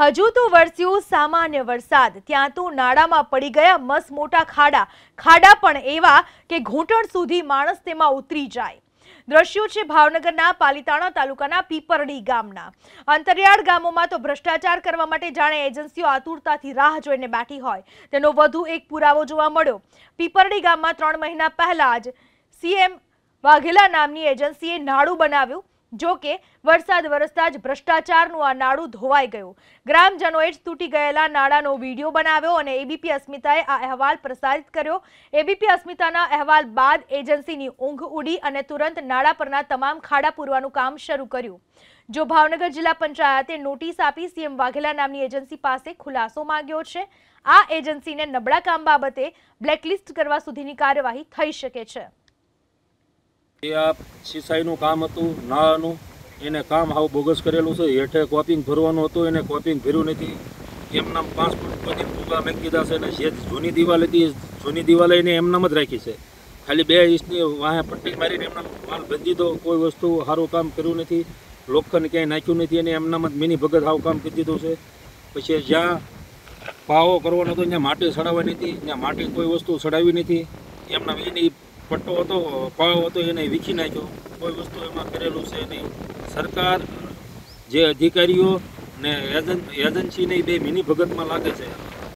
હજુ તો વરસ્યો સામાન્ય વરસાદ ત્યાં તો નાળામાં પડી ગયા મસ મોટા ખાડા ખાડા પણ એવા કે ઘૂંટણ સુધી માણસ તેમાં ઉતરી જાય દ્રશ્યો છે ભાવનગરના પાલિતાણા તાલુકાના પીપરડી ગામના અંતરિયાળ ગામોમાં તો ભ્રષ્ટાચાર કરવા માટે જાણે એજન્સીઓ આતુરતાથી રાહ જોઈને બેઠી હોય તેનો વધુ એક પુરાવો જોવા મળ્યો પીપરડી ગામમાં ત્રણ મહિના પહેલા જ સીએમ વાઘેલા નામની એજન્સીએ નાળું બનાવ્યું જો કે વરસાદ વરસતા જ ભ્રષ્ટાચારનું આ નાડું ધોવાઈ ગયું ગ્રામજનોએ જ તૂટી ગયેલા નાડાનો વિડીયો બનાવ્યો અને એબીપી અસ્મિતાએ આ અહેવાલ પ્રસારિત કર્યો એબીપી અસ્મિતાના અહેવાલ બાદ એજન્સીની ઊંઘ ઉડી અને તુરંત નાળા પરના તમામ ખાડા પૂરવાનું કામ શરૂ કર્યું જો ભાવનગર જિલ્લા પંચાયતે નોટિસ આપી સીએમ વાઘેલા નામની એજન્સી પાસે ખુલાસો માંગ્યો છે આ એજન્સીને નબળા કામ બાબતે બ્લેકલિસ્ટ કરવા સુધીની કાર્યવાહી થઈ શકે છે એ આ સિસાઈનું કામ હતું નાનું એને કામ હાવ બોગસ કરેલું છે હેઠે કોપિંગ ભરવાનું હતું એને કોપિંગ ભર્યું નથી એમના પાંચ પછી ફૂગા મેં કીધા છે અને જે જૂની દિવાલ હતી જૂની દિવાલ એને એમના જ રાખી છે ખાલી બે ઇંચની વાહે પટ્ટી મારીને એમના માલ ભજી દીધો કોઈ વસ્તુ સારું કામ કર્યું નથી લોખંડ ક્યાંય નાખ્યું નથી અને એમના જ મિની ભગત હાવ કામ કરી દીધું છે પછી જ્યાં પાવો કરવાનો હતો ત્યાં માટી સડાવવાની હતી ત્યાં માટી કોઈ વસ્તુ સડાવી નથી એમના એની પટ્ટો હતો પાળો હતો એને વીખી નાખ્યો કોઈ વસ્તુ એમાં કરેલું છે નહીં સરકાર જે અધિકારીઓ ને એજન્સીને બે મિની ભગતમાં લાગે છે